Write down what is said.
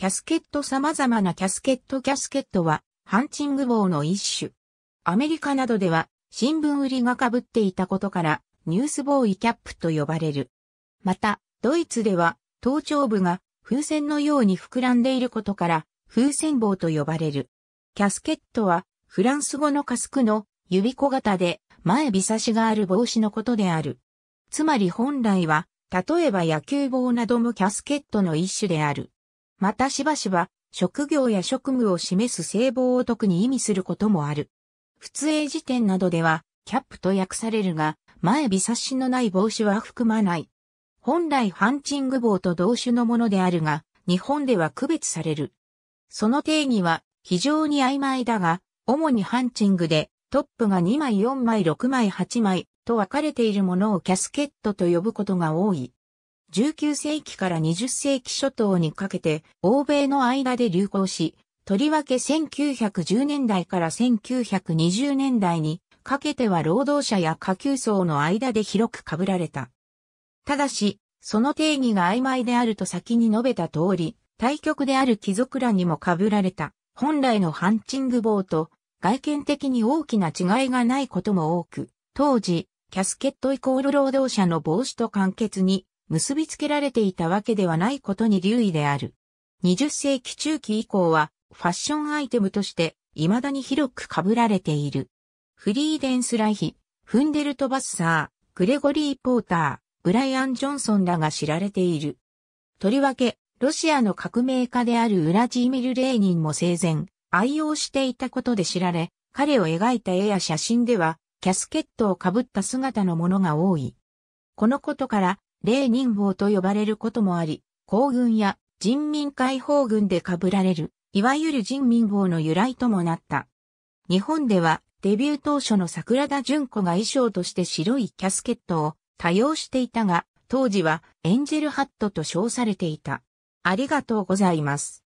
キャスケット様々なキャスケットキャスケットは、ハンチング棒の一種。アメリカなどでは、新聞売りが被っていたことから、ニュースボーイキャップと呼ばれる。また、ドイツでは、頭頂部が風船のように膨らんでいることから、風船棒と呼ばれる。キャスケットは、フランス語のカスクの指小型で前びさしがある帽子のことである。つまり本来は、例えば野球棒などもキャスケットの一種である。またしばしば、職業や職務を示す聖望を特に意味することもある。普通英辞典などでは、キャップと訳されるが、前尾冊子のない帽子は含まない。本来ハンチング帽と同種のものであるが、日本では区別される。その定義は非常に曖昧だが、主にハンチングでトップが2枚4枚6枚8枚と分かれているものをキャスケットと呼ぶことが多い。19世紀から20世紀初頭にかけて欧米の間で流行し、とりわけ1910年代から1920年代にかけては労働者や下級層の間で広く被られた。ただし、その定義が曖昧であると先に述べた通り、対極である貴族らにも被られた、本来のハンチング棒と、外見的に大きな違いがないことも多く、当時、キャスケットイコール労働者の防止と簡潔に結びつけられていたわけではないことに留意である。20世紀中期以降はファッションアイテムとして未だに広く被られている。フリーデンスライヒ、フンデルトバッサー、グレゴリー・ポーター、ブライアン・ジョンソンらが知られている。とりわけ、ロシアの革命家であるウラジーミル・レーニンも生前、愛用していたことで知られ、彼を描いた絵や写真では、キャスケットをかぶった姿のものが多い。このことから、霊人法と呼ばれることもあり、皇軍や人民解放軍でかぶられる、いわゆる人民法の由来ともなった。日本ではデビュー当初の桜田淳子が衣装として白いキャスケットを多用していたが、当時はエンジェルハットと称されていた。ありがとうございます。